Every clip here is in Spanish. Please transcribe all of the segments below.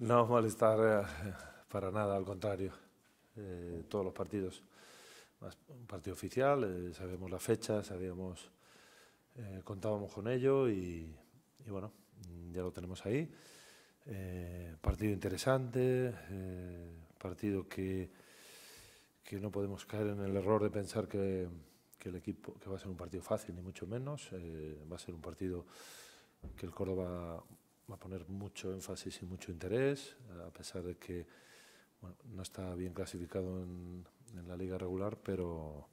No malestar eh, para nada, al contrario. Eh, todos los partidos, un partido oficial, eh, sabemos sabíamos la fecha, sabíamos, contábamos con ello y, y, bueno, ya lo tenemos ahí. partido interesante, partido que, no podemos caer en el error de pensar que, que, el equipo que va a ser un partido fácil, ni mucho menos. va a ser un partido que el Córdoba va a poner mucho énfasis y mucho interés, a pesar de que no está bien clasificado en, la liga regular, pero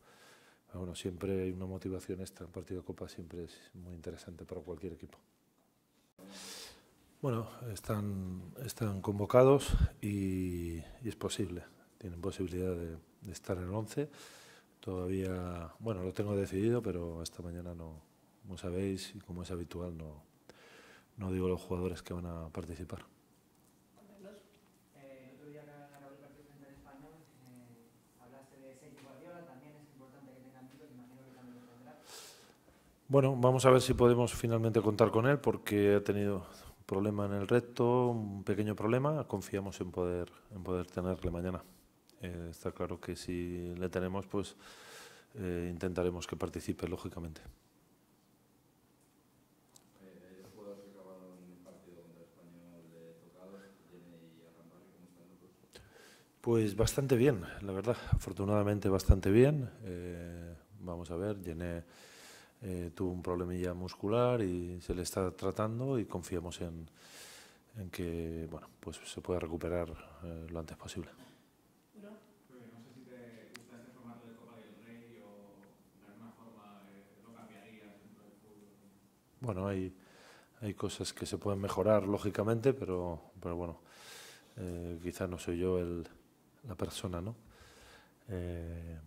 bueno, siempre hay una motivación extra. Un partido de Copa siempre es muy interesante para cualquier equipo. Bueno, están, están convocados y, es posible. Tienen posibilidad de, de estar en el 11. Todavía, bueno, lo tengo decidido, pero esta mañana no, como sabéis y como es habitual, no, no digo los jugadores que van a participar. Bueno, vamos a ver si podemos finalmente contar con él porque ha tenido un problema en el recto, un pequeño problema. Confiamos en poder, en poder tenerle mañana. Eh, está claro que si le tenemos, pues eh, intentaremos que participe, lógicamente. Pues bastante bien, la verdad, afortunadamente bastante bien. Eh, vamos a ver, Llené eh, tuvo un problemilla muscular y se le está tratando y confiamos en, que bueno, pues se pueda recuperar eh, lo antes posible. Bueno, hay, cosas que se pueden mejorar, lógicamente, pero, pero bueno, quizás no soy yo el, la persona, ¿no? Eh,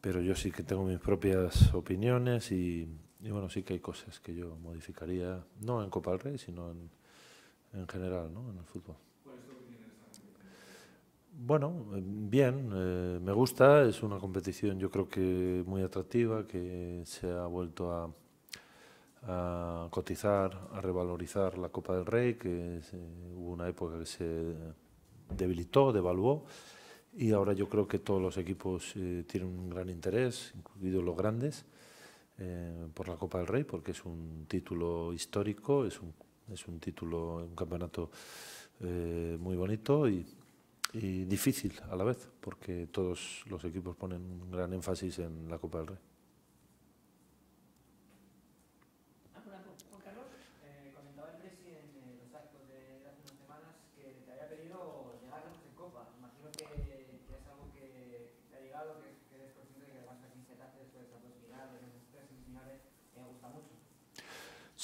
pero yo sí que tengo mis propias opiniones y, bueno, sí que hay cosas que yo modificaría, no en Copa del Rey, sino en, general, ¿no? En el fútbol. bueno, bien, eh, me gusta, es una competición yo creo que muy atractiva, que se ha vuelto a, cotizar, a revalorizar la Copa del Rey, que eh, hubo una época que se debilitó, devaluó y ahora yo creo que todos los equipos eh, tienen un gran interés, incluidos los grandes, eh, por la Copa del Rey, porque es un título histórico, es un, es un título, un campeonato eh, muy bonito y difícil a la vez, porque todos los equipos ponen un gran énfasis en la Copa del Rey.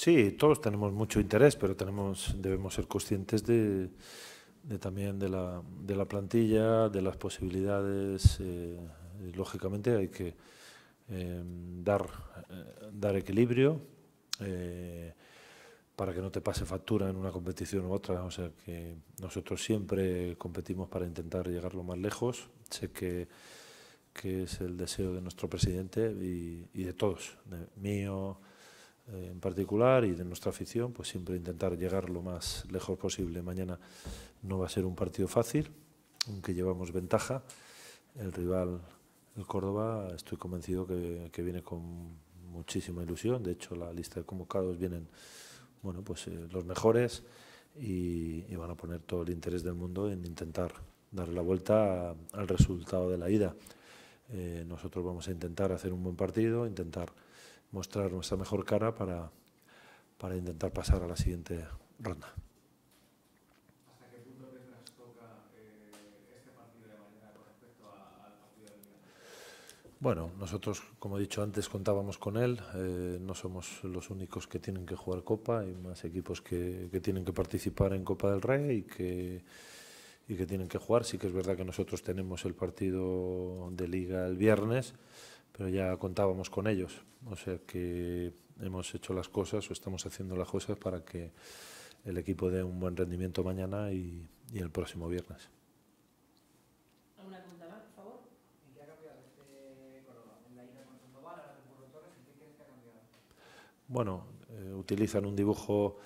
Sí, todos tenemos mucho interés, pero tenemos, debemos ser conscientes de, también de la, plantilla, de las posibilidades. Eh, lógicamente hay que em, dar, eh, dar equilibrio eh, para que no te pase factura en una competición u otra. O sea que nosotros siempre competimos para intentar llegar lo más lejos. Sé que, es el deseo de nuestro presidente y, y de todos, mío eh, en particular y de nuestra afición, pues siempre intentar llegar lo más lejos posible. Mañana no va a ser un partido fácil, aunque llevamos ventaja. El rival, el Córdoba, estoy convencido que, que viene con muchísima ilusión. De hecho, la lista de convocados vienen bueno, pues, eh, los mejores y, van a poner todo el interés del mundo en intentar darle la vuelta al resultado de la ida. Eh, nosotros vamos a intentar hacer un buen partido, intentar mostrar nuestra mejor cara para, para intentar pasar a la siguiente ronda. ¿Hasta qué punto eh, este partido de con respecto al partido Bueno, nosotros, como he dicho antes, contábamos con él. Eh, no somos los únicos que tienen que jugar Copa. Hay más equipos que, que tienen que participar en Copa del Rey y que y que tienen que jugar. Sí que es verdad que nosotros tenemos el partido de liga el viernes, pero ya contábamos con ellos. O sea que hemos hecho las cosas o estamos haciendo las cosas para que el equipo dé un buen rendimiento mañana y, el próximo viernes. ¿Alguna pregunta por favor? ha cambiado este ¿En la que Bueno, utilizan un dibujo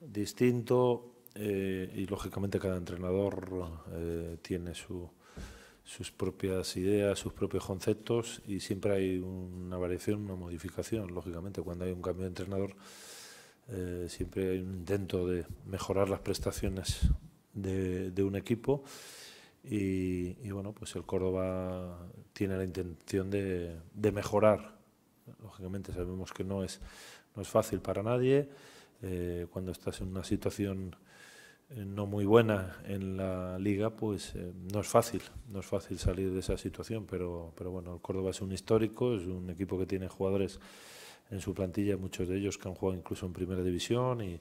distinto eh, y lógicamente cada entrenador eh, tiene su sus propias ideas, sus propios conceptos y siempre hay una variación, una modificación. Lógicamente, cuando hay un cambio de entrenador, eh, siempre hay un intento de mejorar las prestaciones de, un equipo y, bueno, pues el Córdoba tiene la intención de, mejorar. Lógicamente sabemos que no es, no es fácil para nadie eh, cuando estás en una situación eh, no muy buena en la liga, pues eh, no es fácil, no es fácil salir de esa situación, pero, bueno, el Córdoba es un histórico, es un equipo que tiene jugadores en su plantilla, muchos de ellos que han jugado incluso en primera división y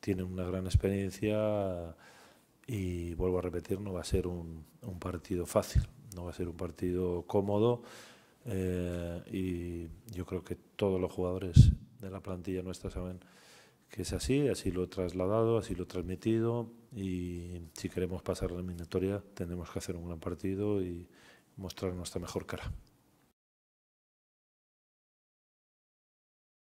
tienen una gran experiencia y vuelvo a repetir, no va a ser un, partido fácil, no va a ser un partido cómodo eh, y yo creo que todos los jugadores de la plantilla nuestra saben que es así, así lo he trasladado, así lo he transmitido y si queremos pasar la eliminatoria tenemos que hacer un gran partido y mostrar nuestra mejor cara.